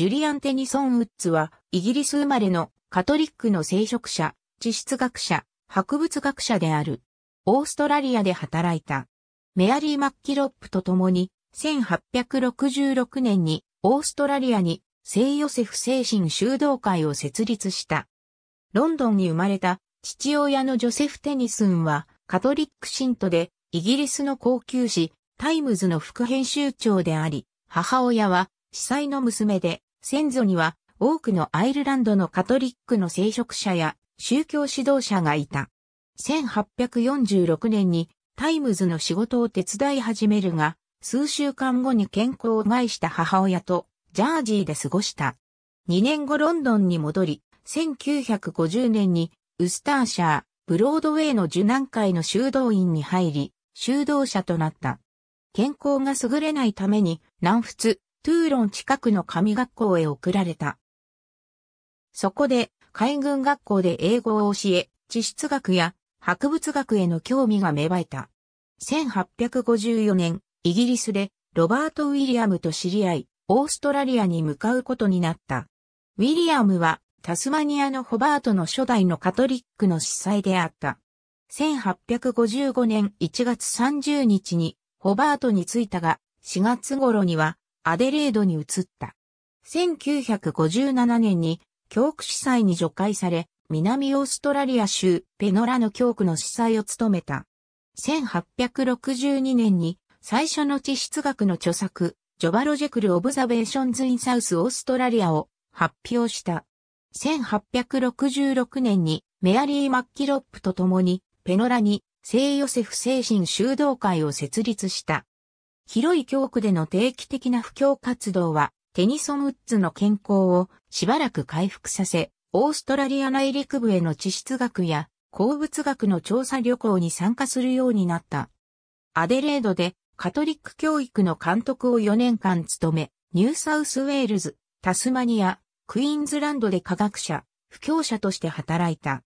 ジュリアン・テニソン・ウッズは、イギリス生まれのカトリックの聖職者、地質学者、博物学者である。オーストラリアで働いた。メアリー・マッキロップと共に、1866年にオーストラリアに聖ヨセフ精神修道会を設立した。ロンドンに生まれた父親のジョセフ・テニスンはカトリック信徒でイギリスの高級誌タイムズの副編集長であり、母親は司祭の娘で先祖には多くのアイルランドのカトリックの聖職者や宗教指導者がいた。1846年にタイムズの仕事を手伝い始めるが、数週間後に健康を害した母親とジャージーで過ごした。2年後ロンドンに戻り、1950年にウスターシャー、ブロードウェイの受難会の修道院に入り、修道者となった。健康が優れないために、南仏、トゥーロン近くの神学校へ送られた。そこで、海軍学校で英語を教え、地質学や博物学への興味が芽生えた。1854年、イギリスでロバート・ウィリアムと知り合い、オーストラリアに向かうことになった。ウィリアムはタスマニアのホバートの初代のカトリックの司祭であった。1855年1月30日にホバートに着いたが、4月頃にはアデレードに移った。1957年に教区司祭に除外され、南オーストラリア州ペノラの教区の司祭を務めた。1862年に最初の地質学の著作、ジョバロジェクル・オブザベーションズ・イン・サウス・オーストラリアを発表した。1866年にメアリー・マッキロップと共にペノラに聖ヨセフ精神修道会を設立した。広い教区での定期的な布教活動は、テニソン・ウッズの健康をしばらく回復させ、オーストラリア内陸部への地質学や鉱物学の調査旅行に参加するようになった。アデレードでカトリック教育の監督を4年間務め、ニューサウスウェールズ、タスマニア、クイーンズランドで科学者、布教者として働いた。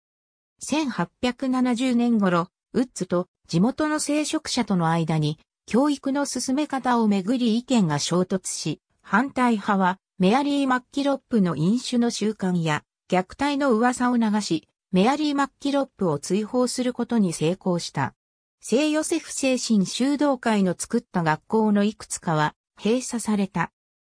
1870年頃、ウッズと地元の聖職者との間に教育の進め方をめぐり意見が衝突し、反対派はメアリー・マッキロップの飲酒の習慣や虐待の噂を流し、メアリー・マッキロップを追放することに成功した。聖ヨセフ精神修道会の作った学校のいくつかは閉鎖された。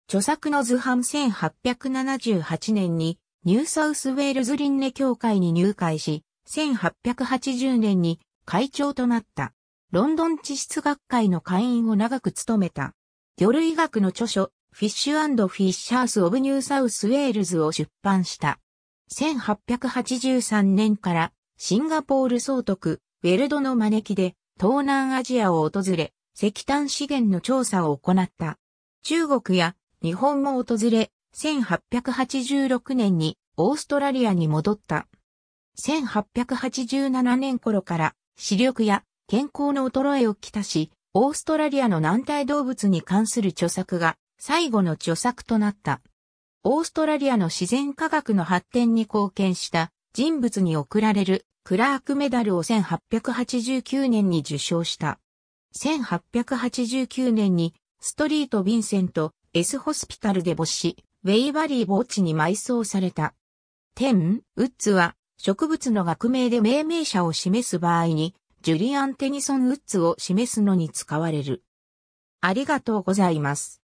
著作の図版1878年にニューサウスウェールズ輪廻協会に入会し、1880年に会長となった。ロンドン地質学会の会員を長く務めた。魚類学の著書、フィッシュフィッシャース・オブ・ニュー・サウス・ウェールズを出版した。1883年からシンガポール総督、ウェルドの招きで東南アジアを訪れ、石炭資源の調査を行った。中国や日本も訪れ、1886年にオーストラリアに戻った。1887年頃から視力や健康の衰えをきたし、オーストラリアの軟体動物に関する著作が最後の著作となった。オーストラリアの自然科学の発展に貢献した人物に贈られるクラークメダルを1889年に受賞した。1889年にストリート・ヴィンセント・エス・ホスピタルで没し、ウェイバリー墓地に埋葬された。テン・ウッズは植物の学名で命名者を示す場合にジュリアン・テニソン・ウッズを示すのに使われる。ありがとうございます。